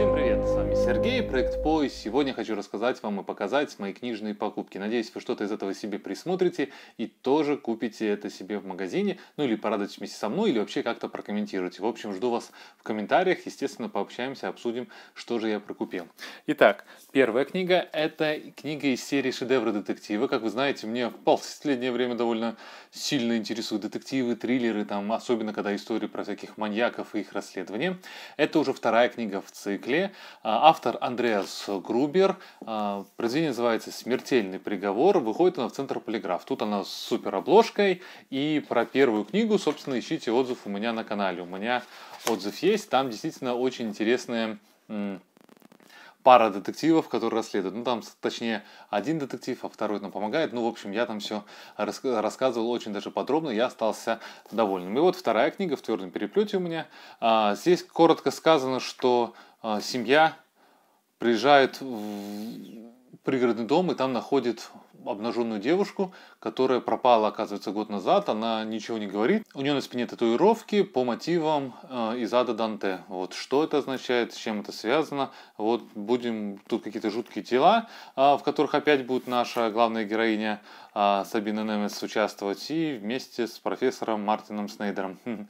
Всем привет, с вами Сергей, проект По, и сегодня хочу рассказать вам и показать мои книжные покупки. Надеюсь, вы что-то из этого себе присмотрите и тоже купите это себе в магазине, ну или порадуйтесь вместе со мной, или вообще как-то прокомментируйте. В общем, жду вас в комментариях, естественно, пообщаемся, обсудим, что же я прикупил. Итак, первая книга – это книга из серии «Шедевры детектива». Как вы знаете, мне в последнее время довольно сильно интересуют детективы, триллеры, там, особенно когда истории про всяких маньяков и их расследования. Это уже вторая книга в цикле Москве. А, автор Андреас Грубер. А, произведение называется «Смертельный приговор». Выходит она в Центр Полиграф. Тут она с супер И про первую книгу, собственно, ищите отзыв у меня на канале. У меня отзыв есть. Там действительно очень интересная пара детективов, которые расследуют. Ну, там, точнее, один детектив, а второй нам помогает. Ну, в общем, я там все рас рассказывал очень даже подробно, я остался довольным. И вот вторая книга в твердом переплете у меня. А, здесь коротко сказано, что а, семья приезжает в пригородный дом и там находит обнаженную девушку, которая пропала, оказывается, год назад. Она ничего не говорит. У нее на спине татуировки по мотивам э, из ада Данте. Вот что это означает, с чем это связано. Вот будем тут какие-то жуткие тела, э, а, в которых опять будет наша главная героиня э, Сабина Немец участвовать и вместе с профессором Мартином Снейдером.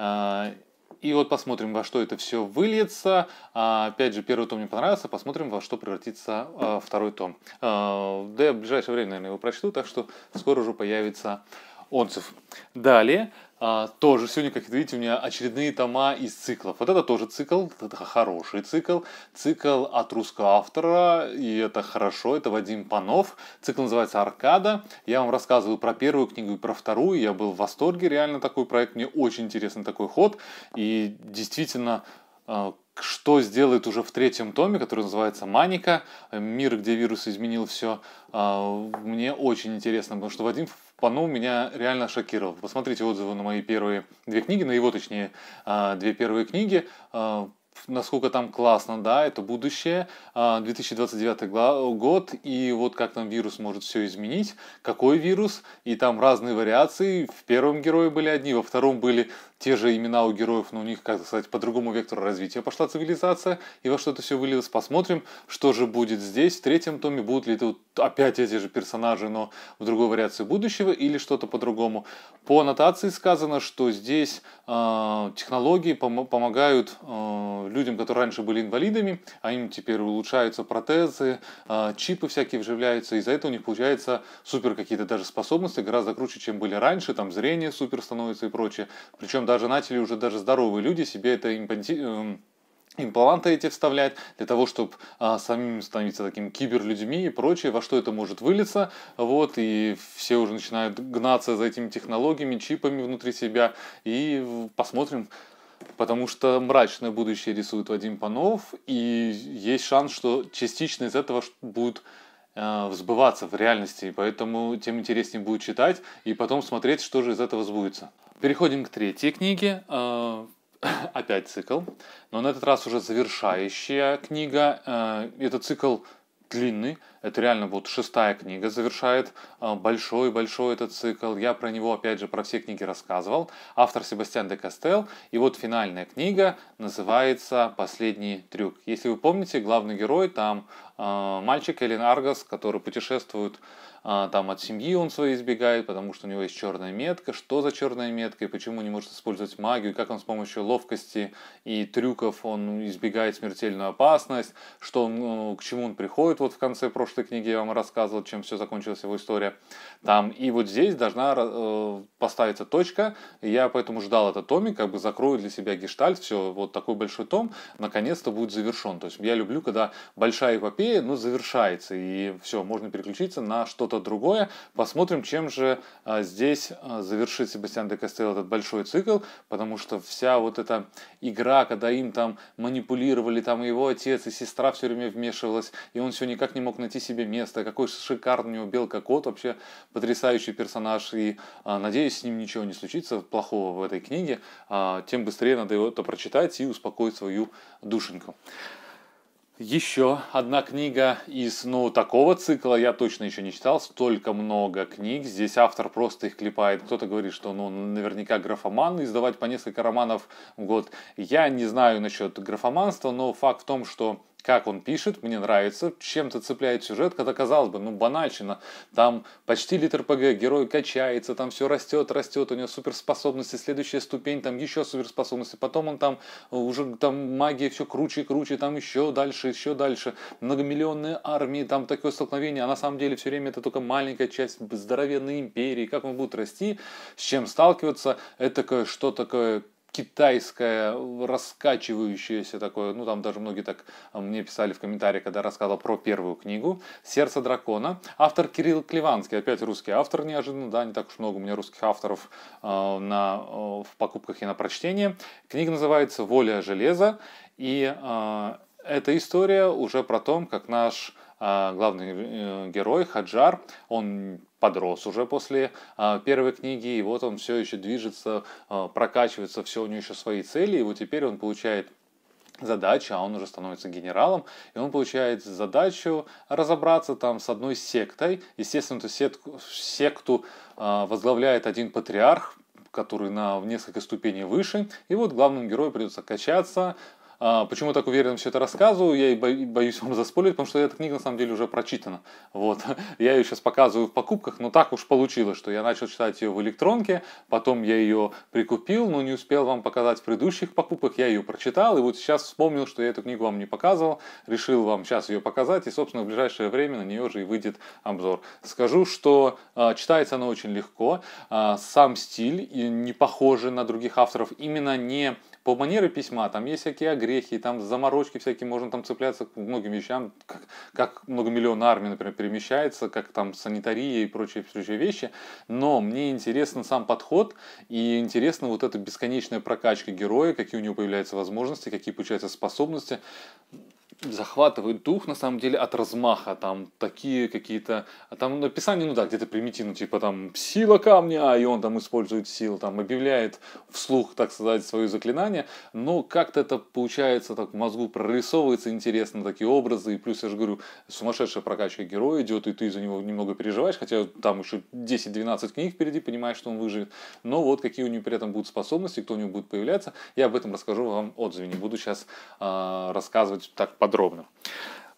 Э, и вот посмотрим, во что это все выльется. А, опять же, первый том мне понравился, посмотрим, во что превратится а, второй том. А, да в ближайшее время, наверное, его прочту, так что скоро уже появится отзыв. Далее а, тоже сегодня, как видите, у меня очередные тома из циклов. Вот это тоже цикл, это хороший цикл. Цикл от русского автора, и это хорошо, это Вадим Панов. Цикл называется «Аркада». Я вам рассказывал про первую книгу и про вторую. Я был в восторге, реально такой проект. Мне очень интересен такой ход. И действительно, а, что сделает уже в третьем томе, который называется «Маника», э, «Мир, где вирус изменил все», а, мне очень интересно, потому что Вадим Пану меня реально шокировал. Посмотрите отзывы на мои первые две книги, на его, точнее, а, две первые книги, а, насколько там классно, да, это будущее, 2029 год, и вот как там вирус может все изменить, какой вирус, и там разные вариации, в первом герое были одни, во втором были те же имена у героев, но у них, как сказать, по другому вектору развития пошла цивилизация, и во что это все вылилось, посмотрим, что же будет здесь, в третьем томе, будут ли тут опять эти же персонажи, но в другой вариации будущего, или что-то по-другому. По аннотации сказано, что здесь э, технологии пом помогают э, людям, которые раньше были инвалидами, а им теперь улучшаются протезы, э, чипы всякие вживляются, и за это у них получается супер какие-то даже способности, гораздо круче, чем были раньше, там зрение супер становится и прочее. Причем даже начали уже даже здоровые люди себе это импанти эм, импланты эти вставлять, для того, чтобы а, самим становиться таким киберлюдьми и прочее, во что это может вылиться, вот, и все уже начинают гнаться за этими технологиями, чипами внутри себя, и посмотрим, потому что мрачное будущее рисует Вадим Панов, и есть шанс, что частично из этого будет Э, взбываться в реальности, и поэтому тем интереснее будет читать и потом смотреть, что же из этого сбудется. Переходим к третьей книге. Э, опять цикл, но на этот раз уже завершающая книга. Э, этот цикл длинный, это реально вот шестая книга завершает а, большой-большой этот цикл. Я про него, опять же, про все книги рассказывал. Автор Себастьян де Кастел. И вот финальная книга называется «Последний трюк». Если вы помните, главный герой там э, мальчик Элен Аргас, который путешествует а, там от семьи он своей избегает, потому что у него есть черная метка. Что за черная метка и почему не может использовать магию? Как он с помощью ловкости и трюков он избегает смертельную опасность? Что он, к чему он приходит вот в конце прошлой прошлой книге я вам рассказывал, чем все закончилась его история. Там и вот здесь должна э, поставиться точка. И я поэтому ждал этот томик, как бы закрою для себя гештальт, все, вот такой большой том, наконец-то будет завершен. То есть я люблю, когда большая эпопея, ну, завершается, и все, можно переключиться на что-то другое. Посмотрим, чем же э, здесь э, завершит Себастьян де Кастелло этот большой цикл, потому что вся вот эта игра, когда им там манипулировали, там его отец и сестра все время вмешивалась, и он все никак не мог найти Найдите себе место. Какой шикарный у него Белка Кот, вообще потрясающий персонаж. И а, надеюсь, с ним ничего не случится плохого в этой книге. А, тем быстрее надо то прочитать и успокоить свою душеньку. Еще одна книга из, ну, такого цикла я точно еще не читал. Столько много книг. Здесь автор просто их клепает. Кто-то говорит, что, ну, наверняка графоман издавать по несколько романов в год. Я не знаю насчет графоманства, но факт в том, что как он пишет, мне нравится, чем-то цепляет сюжет, когда казалось бы, ну банальщина, там почти литр ПГ, герой качается, там все растет, растет, у него суперспособности, следующая ступень, там еще суперспособности, потом он там э, уже там магия все круче и круче, там еще дальше, еще дальше, многомиллионные армии, там такое столкновение, а на самом деле все время это только маленькая часть здоровенной империи, как он будет расти, с чем сталкиваться, это такое что такое китайское, э, раскачивающееся такое, ну там даже многие так э, мне писали в комментариях, когда рассказывал про первую книгу «Сердце дракона». Автор Кирилл Клеванский, опять русский автор неожиданно, да, не так уж много у меня русских авторов э, на, э, в покупках и на прочтение. Книга называется «Воля железа», и э, эта история уже про том как наш э, главный герой Хаджар, он подрос уже после а, первой книги, и вот он все еще движется, а, прокачивается, все у него еще свои цели, и вот теперь он получает задачу, а он уже становится генералом, и он получает задачу разобраться там с одной сектой. Естественно, эту сетку, секту э, возглавляет один патриарх, который на несколько ступеней выше. И вот главным герою придется качаться, а, почему так уверенно все это рассказываю, я и боюсь вам заспорить, потому что эта книга на самом деле уже прочитана. Вот. Я ее сейчас показываю в покупках, но так уж получилось, что я начал читать ее в электронке, потом я ее прикупил, но не успел вам показать в предыдущих покупках, я ее прочитал, и вот сейчас вспомнил, что я эту книгу вам не показывал, решил вам сейчас ее показать, и, собственно, в ближайшее время на нее же и выйдет обзор. Скажу, что а, читается она очень легко, а, сам стиль не похожий на других авторов, именно не по манере письма, там есть всякие огрехи, там заморочки всякие, можно там цепляться к многим вещам, как, как многомиллионная армия, например, перемещается, как там санитария и прочие, прочие вещи, но мне интересен сам подход и интересна вот эта бесконечная прокачка героя, какие у него появляются возможности, какие получаются способности захватывает дух, на самом деле, от размаха. Там такие какие-то... А там написание, ну да, где-то примитивно, типа там «сила камня», и он там использует силу, там объявляет вслух, так сказать, свое заклинание. Но как-то это получается, так в мозгу прорисовывается интересно такие образы. И плюс, я же говорю, сумасшедшая прокачка героя идет, и ты за него немного переживаешь, хотя там еще 10-12 книг впереди, понимаешь, что он выживет. Но вот какие у него при этом будут способности, кто у него будет появляться, я об этом расскажу вам в отзыве. Не буду сейчас э, а, рассказывать так подробно подробно.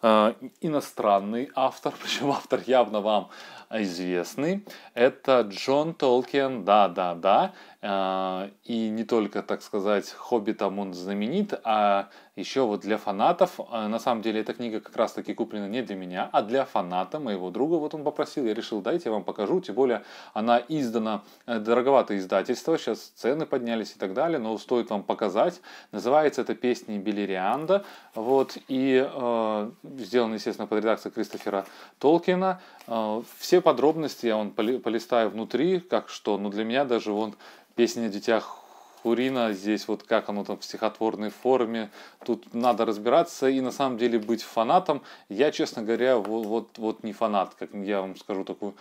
Э, иностранный автор, причем автор явно вам известный, это Джон Толкин, да-да-да, э, и не только, так сказать, «Хоббитом» он знаменит, а еще вот для фанатов, а, на самом деле эта книга как раз таки куплена не для меня, а для фаната, моего друга, вот он попросил, я решил, дайте я вам покажу, тем более она издана, э, дороговато издательство, сейчас цены поднялись и так далее, но стоит вам показать, называется эта песня Белерианда, вот, и э, сделана, естественно, под редакцией Кристофера Толкина, э, все подробности я вам полистаю внутри, как что, но для меня даже вон песня о детях Курина здесь вот как оно там в стихотворной форме, тут надо разбираться и на самом деле быть фанатом. Я, честно говоря, вот, вот, вот не фанат, как я вам скажу такую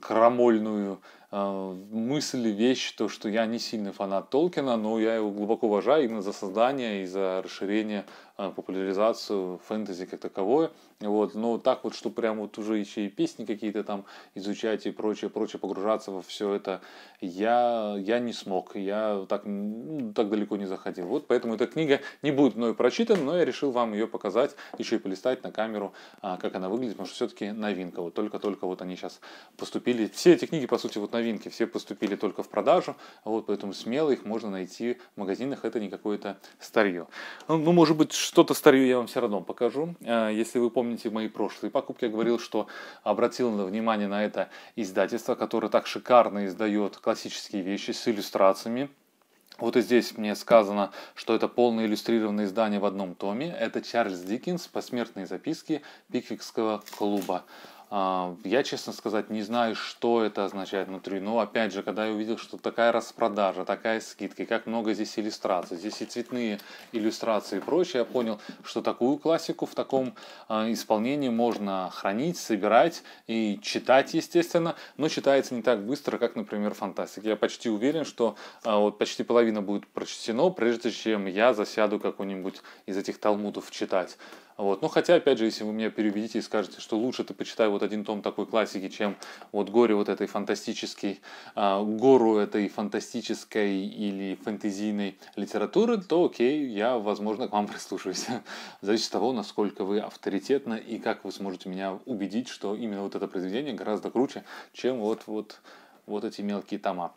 крамольную а, мысль, вещь, то, что я не сильный фанат Толкина, но я его глубоко уважаю именно за создание и за расширение, а, популяризацию фэнтези как таковое. Вот. Но так вот, что прям вот уже еще и песни какие-то там изучать и прочее, прочее, погружаться во все это, я, я не смог, я так, так далеко не заходил. Вот поэтому эта книга не будет мной прочитана, но я решил вам ее показать, еще и полистать на камеру, а, как она выглядит, потому что все-таки новинка. Вот только-только вот они сейчас поступили. Все эти книги, по сути, вот новинка новинки, все поступили только в продажу, вот, поэтому смело их можно найти в магазинах, это не какое-то старье. Ну, ну может быть, что-то старье я вам все равно покажу. Э, если вы помните мои прошлые покупки, я говорил, что обратил на внимание на это издательство, которое так шикарно издает классические вещи с иллюстрациями, вот и здесь мне сказано, что это полное иллюстрированное издание в одном томе. Это Чарльз Диккенс «Посмертные записки Пиквикского клуба». А, я, честно сказать, не знаю, что это означает внутри, но опять же, когда я увидел, что такая распродажа, такая скидка, и как много здесь иллюстраций, здесь и цветные иллюстрации и прочее, я понял, что такую классику в таком а, исполнении можно хранить, собирать и читать, естественно, но читается не так быстро, как, например, фантастика. Я почти уверен, что а, вот почти половина будет прочтено, прежде чем я засяду какой-нибудь из этих талмудов читать. Вот. Ну, хотя, опять же, если вы меня переубедите и скажете, что лучше ты почитай вот один том такой классики, чем вот горе вот этой фантастической, э, гору этой фантастической или фэнтезийной литературы, то окей, я, возможно, к вам прислушаюсь. Зависит от того, насколько вы авторитетно и как вы сможете меня убедить, что именно вот это произведение гораздо круче, чем вот, вот, вот эти мелкие тома.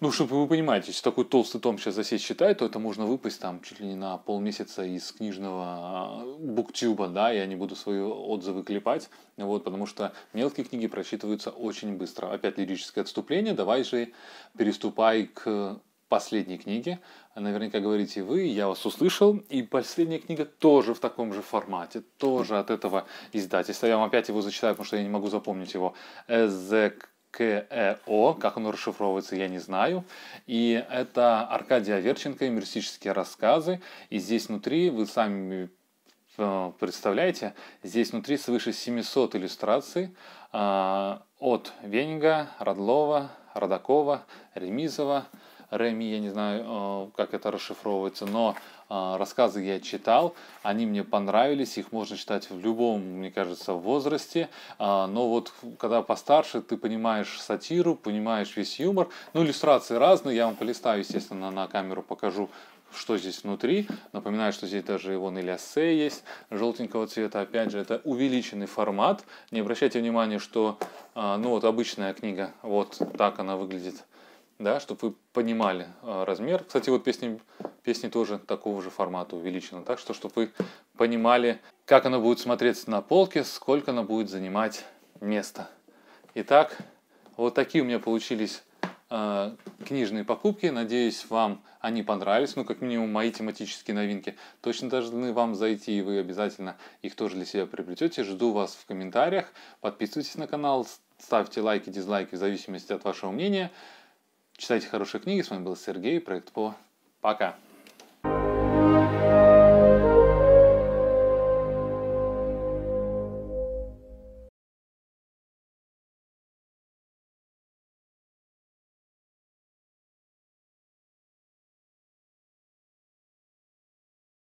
Ну, чтобы вы понимаете, если такой толстый том сейчас засесть считать, то это можно выпасть там чуть ли не на полмесяца из книжного э, буктюба, да, я не буду свои отзывы клепать, вот, потому что мелкие книги прочитываются очень быстро. Опять лирическое отступление, давай же переступай к последней книге. Наверняка говорите вы, я вас услышал. И последняя книга тоже в таком же формате, тоже от этого издательства. Я вам опять его зачитаю, потому что я не могу запомнить его. The КЭО, как оно расшифровывается, я не знаю. И это Аркадия Верченко и мистические рассказы. И здесь внутри, вы сами э, представляете, здесь внутри свыше 700 иллюстраций э, от Венинга, Радлова, Радакова, Ремизова, Реми, я не знаю, э, как это расшифровывается, но э, рассказы я читал, они мне понравились, их можно читать в любом, мне кажется, возрасте, э, но вот когда постарше, ты понимаешь сатиру, понимаешь весь юмор, ну, иллюстрации разные, я вам полистаю, естественно, на камеру покажу, что здесь внутри. Напоминаю, что здесь даже его или есть желтенького цвета. Опять же, это увеличенный формат. Не обращайте внимания, что ну вот обычная книга, вот так она выглядит да, чтобы вы понимали э, размер. Кстати, вот песни, песни тоже такого же формата увеличена, так что, чтобы вы понимали, как она будет смотреться на полке, сколько она будет занимать места. Итак, вот такие у меня получились э, книжные покупки. Надеюсь, вам они понравились, ну, как минимум, мои тематические новинки. Точно должны вам зайти, и вы обязательно их тоже для себя приобретете. Жду вас в комментариях. Подписывайтесь на канал, ставьте лайки, дизлайки в зависимости от вашего мнения. Читайте хорошие книги. С вами был Сергей, проект ПО. Пока.